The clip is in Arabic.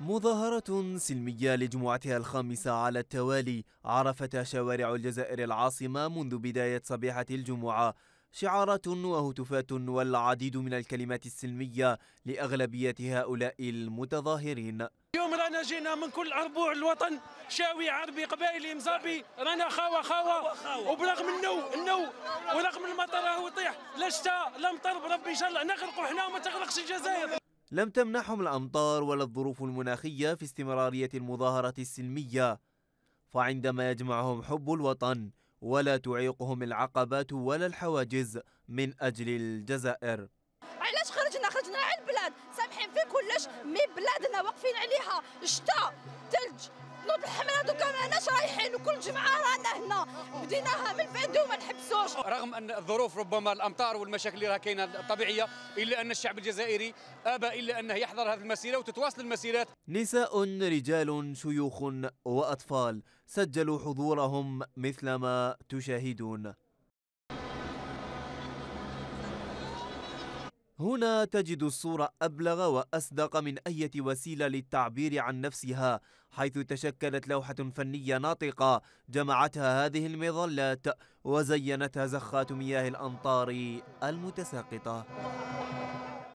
مظاهرة سلمية لجمعتها الخامسة على التوالي عرفت شوارع الجزائر العاصمة منذ بداية صبيحة الجمعة شعارات وهتفات والعديد من الكلمات السلمية لأغلبية هؤلاء المتظاهرين اليوم رانا جينا من كل أربوع الوطن شاوي عربي قبائلي مزابي رانا خاوة خاوة وبرغم النو النو ورغم المطر راهو يطيح لا شتاء لا مطر بربي إن شاء الله نغرقوا حنا وما تغرقش الجزائر لم تمنحهم الأمطار ولا الظروف المناخية في استمرارية المظاهرة السلمية فعندما يجمعهم حب الوطن ولا تعيقهم العقبات ولا الحواجز من أجل الجزائر علاش خرجنا خرجنا على البلاد سامحين في كلش مي بلادنا واقفين عليها شتاء ثلج نوض الحمراء دوكا ما بديناها من بعد وما نحبسوش رغم ان الظروف ربما الامطار والمشاكل اللي راه كاينه طبيعيه الا ان الشعب الجزائري ابى الا انه يحضر هذه المسيره وتتواصل المسيرات نساء رجال شيوخ واطفال سجلوا حضورهم مثلما تشاهدون هنا تجد الصورة أبلغ وأصدق من أي وسيلة للتعبير عن نفسها حيث تشكلت لوحة فنية ناطقة جمعتها هذه المظلات وزينتها زخات مياه الأمطار المتساقطة